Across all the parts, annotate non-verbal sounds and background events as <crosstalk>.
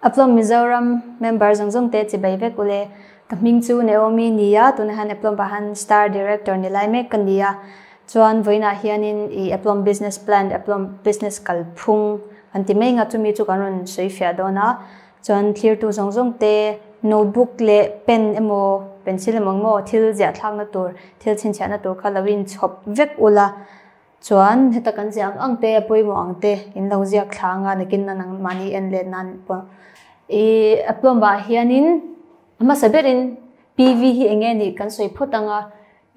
Aplom Mizoram member zong zong te chi bai ve kule kaming chu Naomi Nia tun han aplom bahan star director ni lai me kan dia chuan voina hianin i aplom business plan aplom business kal phung an ti mei nga chu mi chu kanun sei fia dona chuan clear tu zong zong te notebook le pen emo pencil emong mo thil ja thlang na tur thil chin cha na tur khalawin chhop vek ula chuan heta kan ziang ang te poimo ang te in lo ziak thlanga nakin nanang mani en le nan pa e aplom ba hianin ama saberin pv hi enge ni kan soi photanga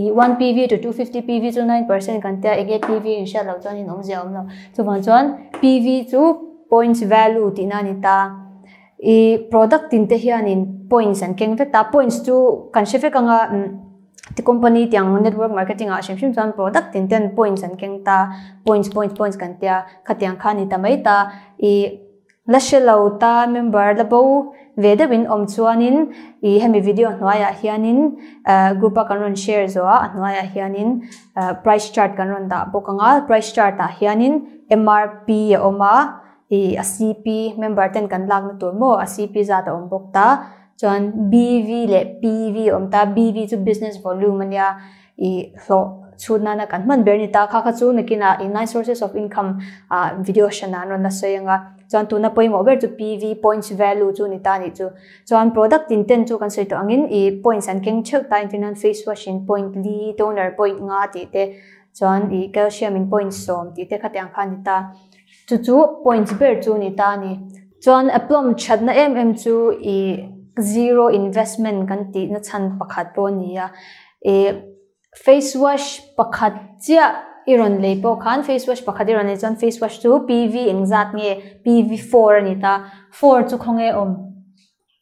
i 1 pv to 250 pv chu 9% kan ta enge pv inshallah chuan in om ziam lo chu wan chuan pv chu points value tinani ta i product tin te hianin points an keng ta points chu kan shefe kanga mm, ti company tiang network marketing a shem shem chan product tin ten points an keng ta points points points kan tia khatiang kha ni ta mai ta i la shelo ta member la bo ve de win om chuanin i hemi video hnuaia hianin group a kan ron share zo a hnuaia hianin price chart kan ron da bokanga price chart ta hianin mrp e oma i a member ten kan lak na tur mo a cp za ta om bok ta chon bv le pv ta bv chu business volume ania i hlo chuna na kan man berni ta khác kha chu nakina in nine sources of income uh, video shana no na soyanga chuan tuna poi mo ber chu pv points value chu ni ta ni chu chuan product intent chu kan sei to angin i points an kinh chhek ta internet face washing point li toner point nga ti te chuan i calcium in points som ti te khatang khan ni ta chu chu points ber chu ni ta ni chuan aplom chatna em em chu i zero investment kan ti na chan pakhat pawh ni a e face wash pakhat chia iron le pawh khan face wash pakhat iron le chuan face wash chu pv engzat nge pv4 ani ta 4 chu khonge om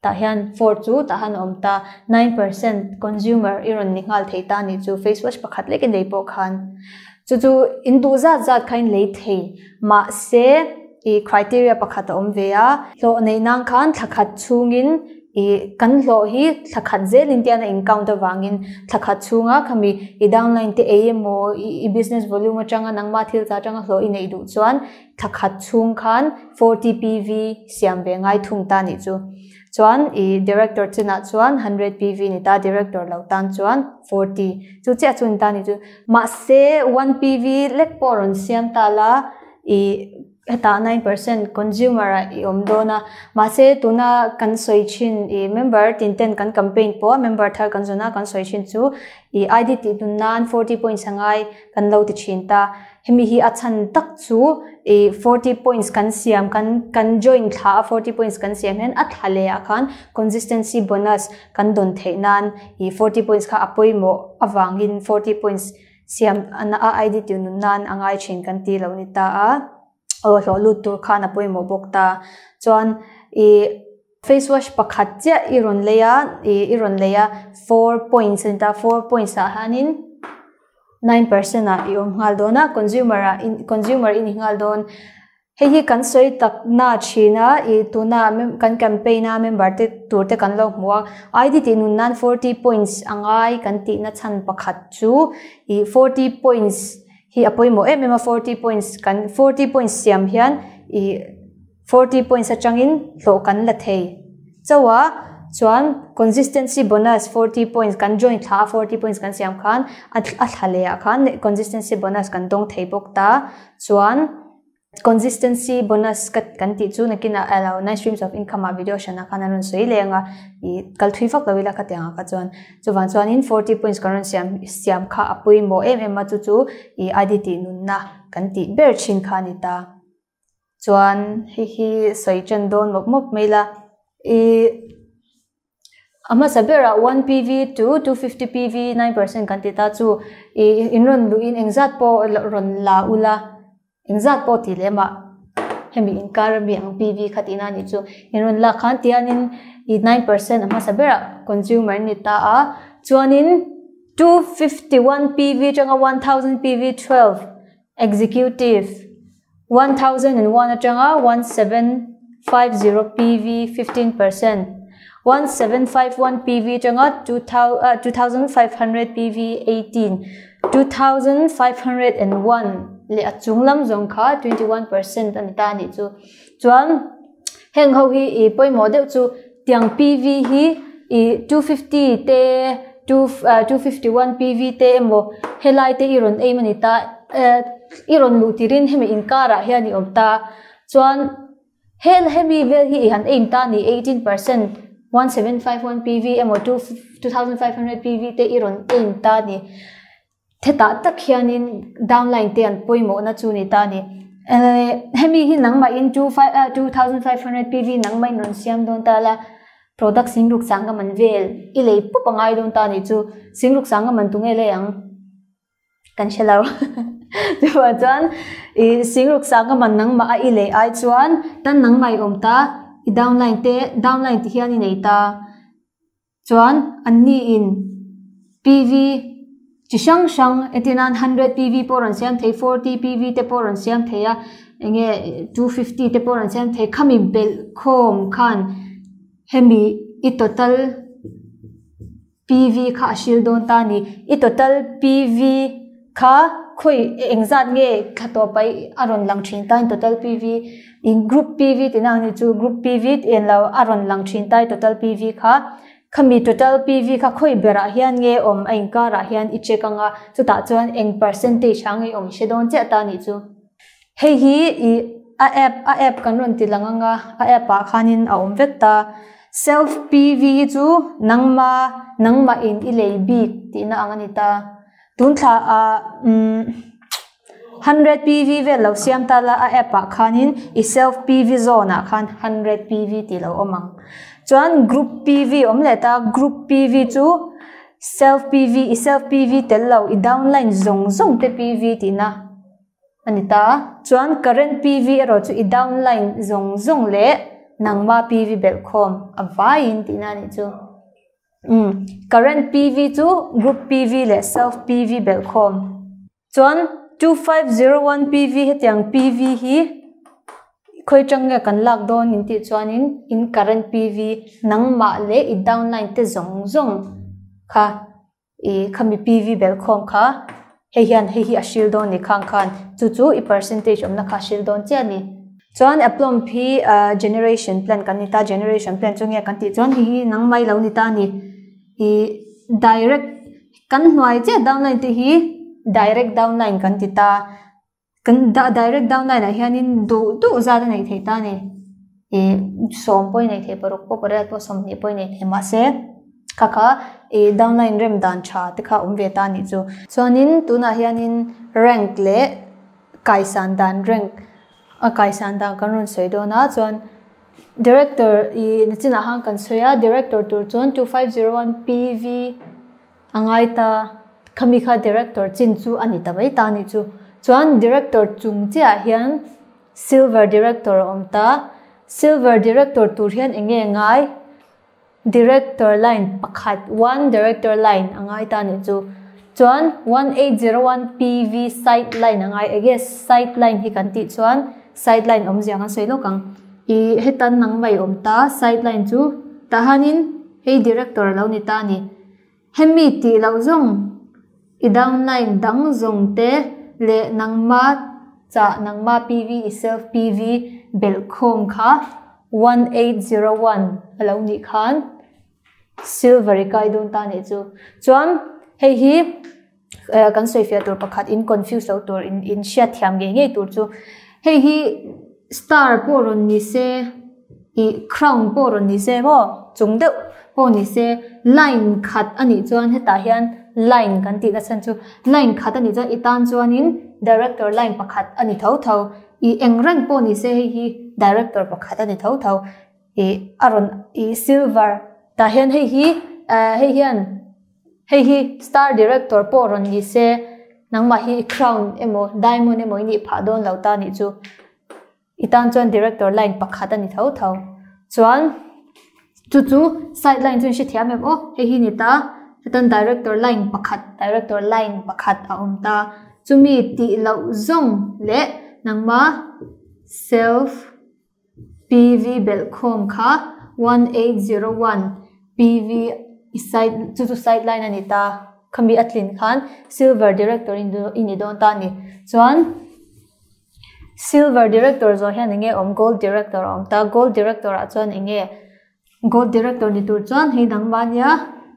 ta hian 4 chu ta han om ta 9% consumer iron ni ngal thei ta ni chu face wash pakhat lekin e le pawh khan chu chu in du zat zat khain le thei ma se e criteria pakhat om ve a lo nei nang khan thakhat chungin i kan lo hi thakhat zelin tian encounter wangin thakhat chunga khami i downline te amo i business volume atanga nangma thil cha atanga lo inei du chuan thakhat chung khan 40 pv siam be ngai thung ta ni chu chuan i director china chuan 100 pv ni ta director lo tan chuan 40 chu che chun ta ni chu ma se 1 pv lek poron siam ta la i heta 9% consumer i omdona mase tuna kan soichin i member tin tinten kan campaign po member thar kan zona kan soichin chu i id ti tunan 40 points angai kan lo ti chin ta hemi hi achan tak chu i 40 points kan siam kan kan join tha 40 points kan siam hen athale a khan consistency bonus kan don theinan i 40 points kha apoi mo awangin 40 points siam an a id ti tunan angai chin kan ti lo ni ta a ta, เอาโลลุตุรคานะปุยโมบกตาจวนอี face wash pakhat cha iron leya e iron leya 4 points in ta 4 points a hanin 9% na i om ngal dona consumer in consumer in ngal don hei hi kan soi tak na china e tu na mem kan campaign na member te tur te kan lo muwa id ti nun nan 40 points angai kan ti na chan pakhat chu e 40 points hi apoimo em em a 40 points kan 40 points siam hian i 40 points atangin lo kan la thei chawa chuan consistency bonus 40 points kan join t h a 40 points kan siam khan a thale a khan consistency bonus kan dong thei bok ta chuan consistency bonus kat kan ti chu nakina allow nine streams of income a video shana kana run soi lenga i kal thui fak lawila ka tianga ka chuan chuwang chuan in 40 points karon siam siam kha apui mo em em ma chu chu i aditi nun na kan ti ber chin kha ni ta chuan hi hi soi chen don mok mok meila i ama sabera 1 pv to 250 pv 9% kan ti ta chu i inron luin engzat po ron la ula in zat po ti lema hemi in kar ang pv khatina ni chu iron la khan ti anin i 9% ama sabera consumer ni ta a chuanin 251 pv changa 1000 pv 12 executive 1001 changa 1750 pv 15% 1751 PV changa 2500 PV 18 2501 le a chung lam zong kha 21% an ta ni chu chuan heng ho hi e poi model chu tiang pv hi e 250 te 251 pv te mo helai te iron ei mani ta eh, iron lu tirin hemi inkara hian ni omta chuan hel hemi vel hi han aim ta ni 18% 1751 PV emo 2500 PV te iron aim ta ni thế ta tắc hian in downline tiền pui mo na chu ni ta ni eh, hemi hi nang ma in 2500 pv nang mai non siam don ta la product sing ruk sang ga man vel i lei pu pangai don ta ni chu sing ruk sang ga man tunge le ang kan shelau <laughs> chu wa chan i sing ruk sang ga man nang ma i lei ai chuan tan nang mai om ta i downline te downline ti hian i nei ta chuan an ni in pv chi sáng thì etinan 100 pv por an xem thấy 40 pv te por an siam thei a enge 250 te por an siam thei khamim pel khom khan hemi ít total pv kha siêu don ta ni ít total pv kha khoi engzat nge khato pai aron lang chín tan total pv in group pv tinang ni chu group pv en law aron lang chín tai total pv kha khami total pv kha khoi bera hian nge om engka ra hian i chekanga chu ta chuan eng percentage hangi om shedon che ta ni chu hei hi i a app a app kan ron ti langanga a app a khanin a om vek ta self pv chu nangma nangma in i lei bi ti na angani ta tun thla a um 100 pv ve lo siam tala la a app a khanin i self pv zone a khan 100 pv ti lo omang chuan group pv om leh ta group pv chú self pv self pv tell lo i downline zong zong te pv tina anita chuan current pv ero chú i downline zong zong le nangma pv belkhom in tina na chu um current pv chú group pv le self pv belkhom chuan 2501 pv hết hetiang pv hi khoi changa kan lak don in cho chuanin in current pv nang ma le i downline te zong zong kha e khami pv bel khom kha he hian he hi a shil don ni khang khan chu chu i percentage om na kha shil don che ni chuan aplom phi generation plan kan ni ta generation plan chunge kan ti cho anh hi nang mai lâu ni ta ni i direct kan ngoài che downline te hi direct downline kan ti ta kan da direct down na la hianin du du za da nei thei ta ne e som poi nei thei parok ko pare to som ni poi nei thema se kaka e downline rem dan cha te kha um ve ta ni chu chuanin tuna hianin rank le kaisan dan rank a kaisan dan kanun seido na chuan director i nachina hang kan soya director tur chon 2501 pv angai ta khami director chin chu ani ta bai ta ni chu chuan director chung chiah hian silver director Om ta silver director tur hian enge ngai director line pakhat one director line angai ta ni chu chuan 1801 PV Side line angai Yes, Side line hi kan ti chuan site line awm ziang an sei kang. i hetan nang mai Om ta Side line chu tahanin hei director lo ni ta ni hemi ti lo zong i downline dang zong te le nangma cha ma pv self pv belkhom kha 1801 alo ni khan silver kai don ta ne chu chuan hei hi kan soi fia tur pakhat in confuse lo tur in in sha thiam ge nge tur chu hei hi star poron ni se i crown poron ni se bo chung deuh po ni se line khat ani chuan heta hian line kan ti da san chu line khat ani cha itan chuanin director line pakhat ani tho tho i engrang po ni se hi director pakhat ani tho tho i aron i silver ta hen he hi eh, he hian he hi star director po ron ni se nang ma hi crown emo diamond emo ni pha don lo ta ni chu itan chuan director line pakhat ani tho tho chuan chu chu sideline chuan shi thiam em o he hi ni ta atan director line pakhat director line pakhat a umta chumi ti lo zong le nangma self pv belkom kha 1801 pv side to to sideline anita kami atlin khan silver director in do in don ta ni chuan silver director zo hian nge om gold director om ta gold director a chuan nge gold director ni tur chuan he dang ban ya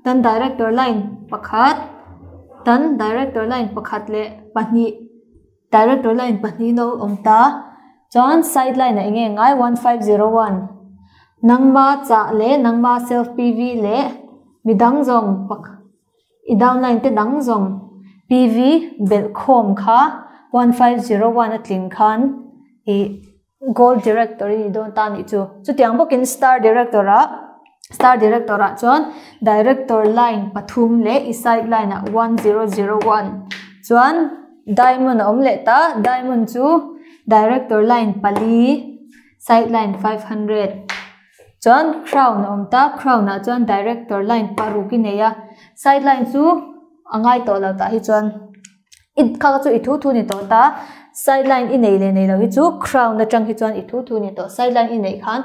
tân director line pakhat tân director line pakhat le pahnih director line pahnih no ta chuan sideline a enge ngai 1501 nangma cha le nangma self pv le midang zong pak idown line te dang zong pv bel khom kha 1501 atling khan e gold directory don tani chu chu tiang bokin star director a star director ah chuan director line pathum le isai line ah 1001 chuan diamond om le ta diamond chu director line pali side line 500 chuan crown om ta crown ah chuan director line paru ki neya side line chu angai to la ta hi chuan it kha chu ithu thu ni to ta side line i nei le nei lo hi chu crown na tang hi chuan ithu thu ni to side line i nei khan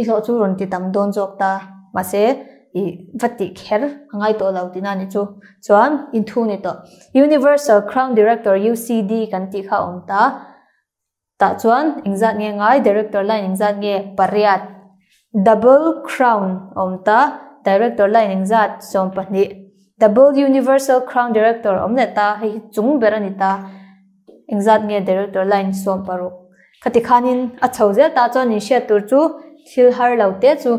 i lo chu ron ti tam don jok ta mà sẽ mase i vatik her angai to lo tina ni chu chuan in thu ni to universal crown director ucd kan ti kha om ta ta chuan ingzat nge ngai director line ingzat nghe pariat double crown ông ta director line xong som pahni double universal crown director ông ne ta hei chung berani ta ingzat nghe director line som paru khati khanin a chhau zel ta chuan anh she tur chú, thil har lâu te chú.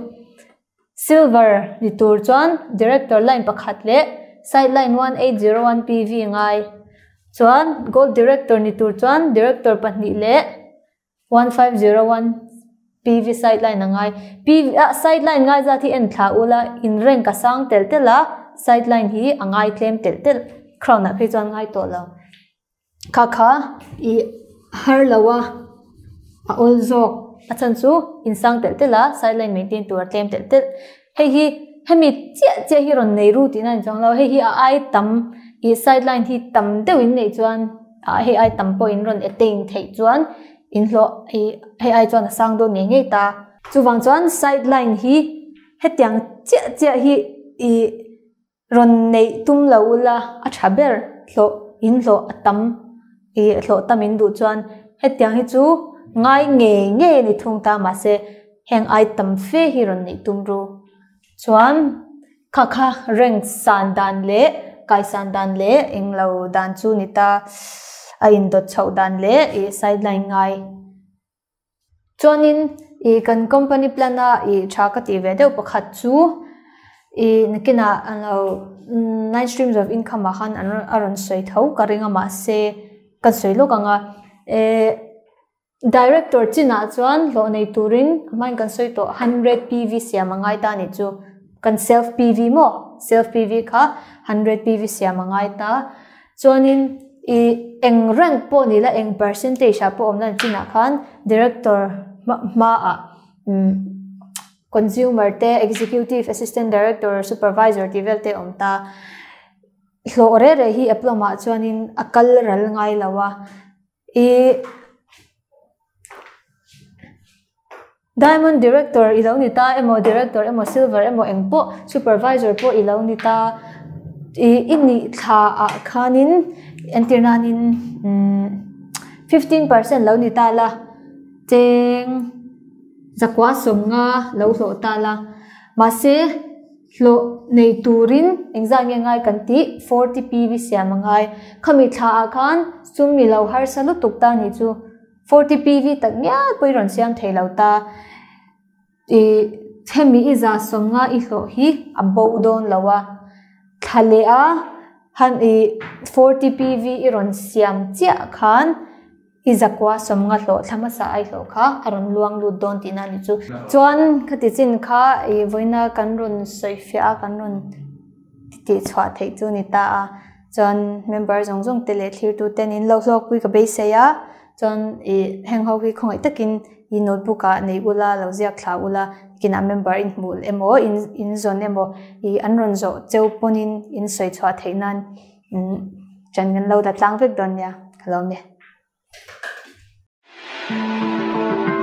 silver ni tur chuan director line pakhat le sideline 1801 pv ngai chuan gold director ni tur chuan director pahni le 1501 pv sideline ngai p ah, sideline ngai za thi en tha ula in rank ka sang tel tela sideline hi angai claim tel tel crown na phe chuan ngai to la kha kha i har lawa a ol zok achan chu insang tel tela sideline maintain tur tlem tel tel hei hi hemi chia chia hi ron nei ru tin an chang lo hei hi a ai tam i sideline hi tam deuh in nei chuan a hei ai tam po in ron etein thei chuan in lo hei hei ai chuan sang do nei ngei ta chuwang chuan sideline hi hetiang chia chia hi i ron nei tum lo la a thaber thlo in thlo atam i thlo tamin du chuan hetiang hi chu ngai nghề nghề ni thung ta mà sẽ hẹn ai tam fe hi ron ni tum ru chuan kha kha reng san dan lệ, cái san dan lệ anh lâu dan chu ni ta a in dot chho dan le e sideline ngai chuanin e kan company plan a e tha ka ti ve bắt pakhat chu e nakina anh lâu nine streams of income mà han anh aron sei tho cái ringa mà sẽ kan sei lo kanga à director china chuan lo nei turin amai kan soi to 100 pv siam angai ta ni chu kan self pv mo self pv kha 100 pv siam angai ta chuanin i eng rank po ni la eng percentage a po omna china khan director ma, ma a um, consumer te executive assistant director supervisor ti vel te omta hlo re re hi aploma chuanin akal ral ngai lawa i diamond director ilo ni ta emo director emo silver emo engpo supervisor po ilo ni ta i inni tha a khanin entirnanin um, mm, 15% lo ni ta la cheng zakwa somnga lo so ta la ma se lo nei turin engzang nge ngai kan ti 40 pv siam ngai khami tha a khan sum mi lo har salu tuk ta ni chu 40 pv tak nya poi ron siam thailau ta e themi iza somnga i hlo hi abo don lawa thale a han e 40 pv i ron siam chia khan izakwa somnga hlo thama sa ai hlo kha aron à luang lu don tina ni chu dạ. chuan khati chin kha e voina kan ron soifia kan run ti chwa thei chu ni ta a chuan member zong zong tele le tu ten in lo hlok pui ka be se ya chon e heng ho hi khong ta kin i notebook u nei lâu lo khá u ula kin nam member in em emo in in zone zon emo i run zo cheu ponin in sei chwa theinan chan ngan lo da tlang vek don ya khalo me Thank you.